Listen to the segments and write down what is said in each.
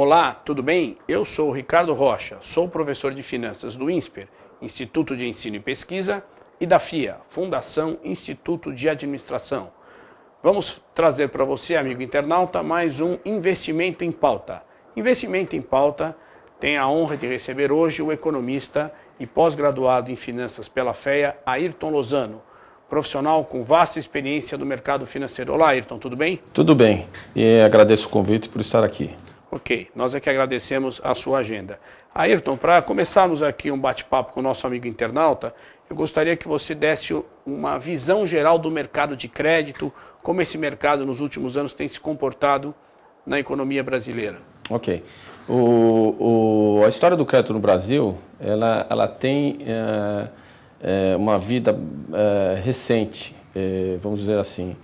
Olá, tudo bem? Eu sou Ricardo Rocha, sou professor de finanças do INSPER, Instituto de Ensino e Pesquisa, e da FIA, Fundação Instituto de Administração. Vamos trazer para você, amigo internauta, mais um Investimento em Pauta. Investimento em Pauta tem a honra de receber hoje o economista e pós-graduado em finanças pela FEA, Ayrton Lozano profissional com vasta experiência do mercado financeiro. Olá, Ayrton, tudo bem? Tudo bem. E agradeço o convite por estar aqui. Ok, nós é que agradecemos a sua agenda. Ayrton, para começarmos aqui um bate-papo com o nosso amigo internauta, eu gostaria que você desse uma visão geral do mercado de crédito, como esse mercado nos últimos anos tem se comportado na economia brasileira. Ok. O, o, a história do crédito no Brasil, ela, ela tem é, é, uma vida é, recente, vamos dizer assim.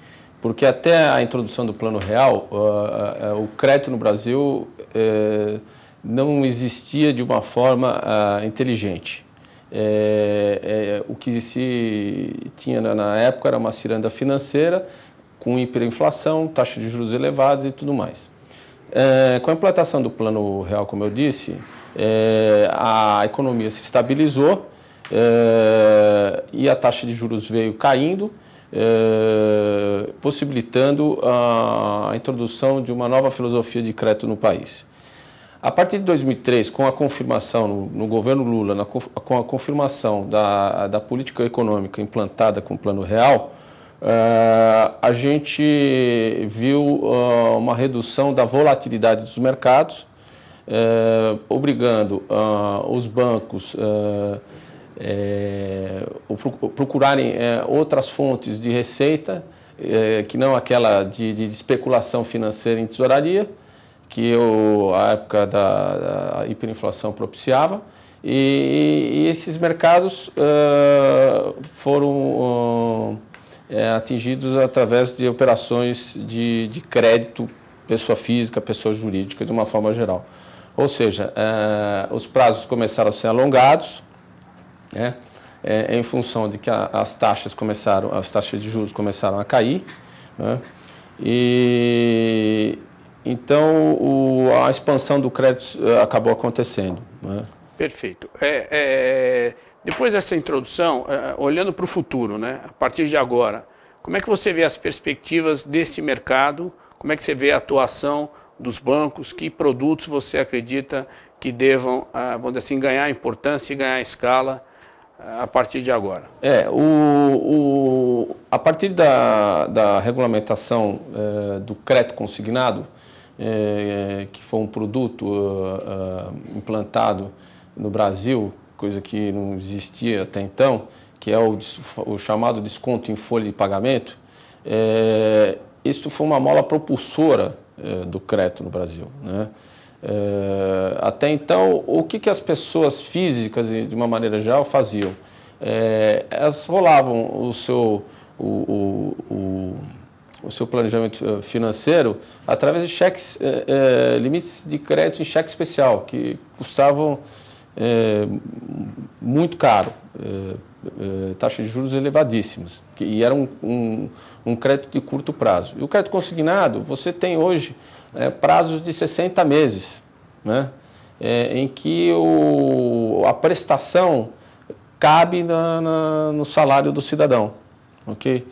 Porque até a introdução do Plano Real, uh, uh, o crédito no Brasil eh, não existia de uma forma inteligente. Eh, eh, o que se tinha na, na época era uma ciranda financeira com hiperinflação, taxa de juros elevados e tudo mais. com a implantação do Plano Real, como eu disse, a economia se estabilizou e a taxa de juros veio caindo eh, possibilitando a introdução de uma nova filosofia de crédito no país. A partir de 2003, com a confirmação no, governo Lula, com a confirmação da, da política econômica implantada com o Plano Real, eh, a gente viu ah, uma redução da volatilidade dos mercados, eh, obrigando ah, os bancos é, procurarem é, outras fontes de receita é, que não aquela de, de, especulação financeira em tesouraria, que eu, a época da, da hiperinflação propiciava. E, e esses mercados uh, foram uh, atingidos através de operações de, de crédito, pessoa física, pessoa jurídica, de uma forma geral. Ou seja, uh, os prazos começaram a ser alongados, né? É, é, em função de que a, as taxas começaram, as taxas de juros começaram a cair, né? E então o, a expansão do crédito eh, acabou acontecendo. Né? Perfeito. É, é, depois dessa introdução, eh, olhando para o futuro, né? A partir de agora, como é que você vê as perspectivas desse mercado? Como é que você vê a atuação dos bancos? Que produtos você acredita que devam, ah, vamos dizer assim, ganhar importância e ganhar escala? a partir de agora? É, o, o a partir da, da regulamentação eh, do crédito consignado, eh, eh, que foi um produto implantado no Brasil, coisa que não existia até então, que é o, o chamado desconto em folha de pagamento, isso foi uma mola propulsora do crédito no Brasil. Né? Eh, até então, o que, que as pessoas físicas, de uma maneira geral, faziam? Eh, elas rolavam o seu, o, o, o, o, seu planejamento eh, financeiro através de cheques, é, é, limites de crédito em cheque especial, que custavam é, muito caro, taxa de juros elevadíssimas, que, e era um, um, um, crédito de curto prazo. E o crédito consignado, você tem hoje é, prazos de 60 meses, né? É, em que o, a prestação cabe na, na, no salário do cidadão. ok?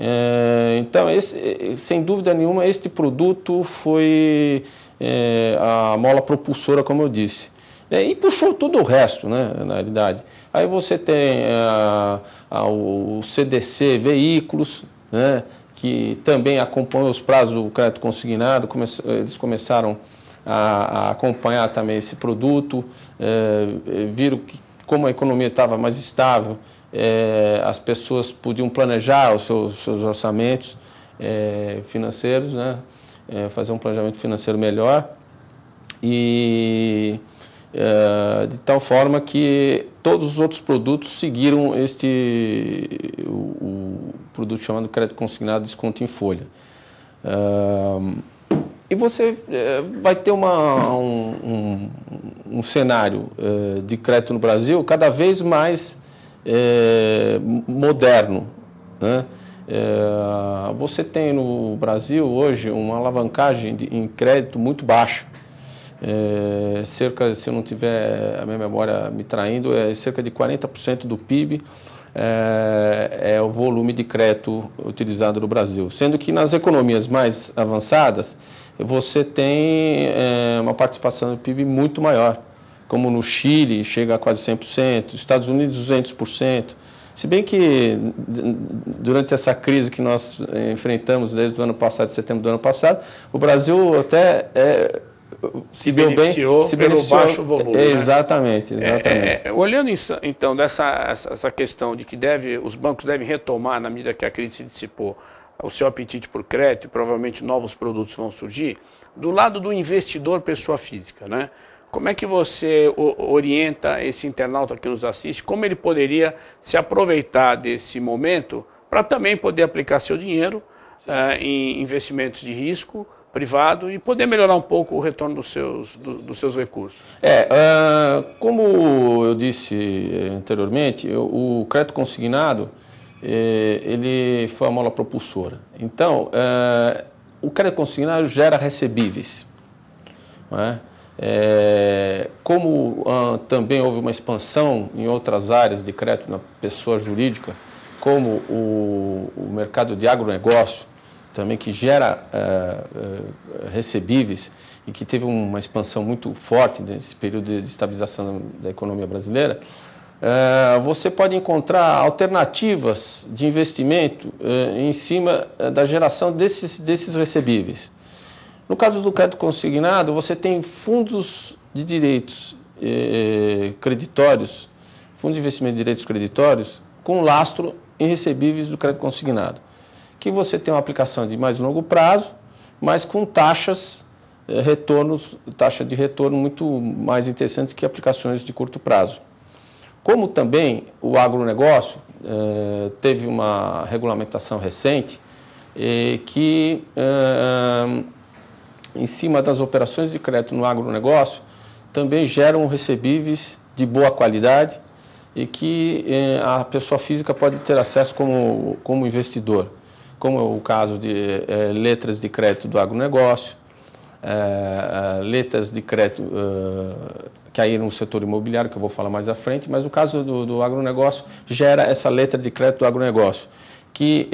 É, então, esse, sem dúvida nenhuma, este produto foi é, a mola propulsora, como eu disse. É, e puxou tudo o resto, né, na realidade. Aí você tem é, a, a, o CDC Veículos, né, que também acompanhou os prazos do crédito consignado, eles começaram a, acompanhar também esse produto, eh, eh, viram que como a economia estava mais estável, eh, as pessoas podiam planejar os seus, orçamentos financeiros, né? fazer um planejamento financeiro melhor e de tal forma que todos os outros produtos seguiram este o produto chamado crédito consignado desconto em folha. Uh, e você eh, vai ter uma, um, um, um cenário eh, de crédito no Brasil cada vez mais eh, moderno. Né? você tem no Brasil hoje uma alavancagem de, em crédito muito baixa. É, cerca, se eu não tiver a minha memória me traindo, é cerca de 40% do PIB é, é o volume de crédito utilizado no Brasil. Sendo que nas economias mais avançadas, você tem é, uma participação do PIB muito maior, como no Chile, chega a quase 100%, Estados Unidos, 200%. Se bem que durante essa crise que nós é, enfrentamos desde o ano passado, setembro do ano passado, o Brasil até é, se deu bem, se beneficiou, baixo volume. Exatamente, né? exatamente. É, é, olhando então dessa essa questão de que deve, os bancos devem retomar na medida que a crise se dissipou o seu apetite por crédito provavelmente novos produtos vão surgir, do lado do investidor pessoa física, né? Como é que você orienta esse internauta que nos assiste, como ele poderia se aproveitar desse momento para também poder aplicar seu dinheiro uh, em investimentos de risco, privado e poder melhorar um pouco o retorno dos seus, do, dos seus recursos? É, uh, como eu disse é, anteriormente, o crédito consignado é, ele foi a mola propulsora. Então, uh, o crédito consignado gera recebíveis. É, como uh, também houve uma expansão em outras áreas de crédito na pessoa jurídica, como o, o mercado de agronegócio, também que gera uh, uh, recebíveis e que teve uma expansão muito forte nesse período de estabilização da economia brasileira, uh, você pode encontrar alternativas de investimento em cima da geração desses, desses recebíveis. No caso do crédito consignado, você tem fundos de direitos eh, creditórios, fundos de investimento de direitos creditórios, com lastro em recebíveis do crédito consignado que você tem uma aplicação de mais longo prazo, mas com taxas, eh, retornos, taxa de retorno muito mais interessantes que aplicações de curto prazo. Como também o agronegócio eh, teve uma regulamentação recente eh, que, eh, em cima das operações de crédito no agronegócio, também geram recebíveis de boa qualidade e que eh, a pessoa física pode ter acesso como, como investidor como é o caso de é, letras de crédito do agronegócio, é, letras de crédito que aí no setor imobiliário, que eu vou falar mais à frente, mas o caso do, do agronegócio gera essa letra de crédito do agronegócio, que,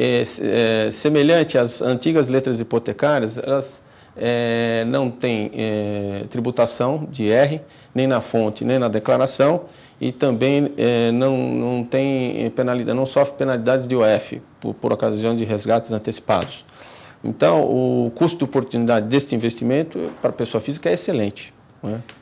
semelhante às antigas letras hipotecárias, elas é, não tem é, tributação de R, nem na fonte, nem na declaração, e também é, não, não tem é, penalidade, não sofre penalidades de OEF por, por ocasião de resgates antecipados. Então, o custo de oportunidade deste investimento para a pessoa física é excelente. É?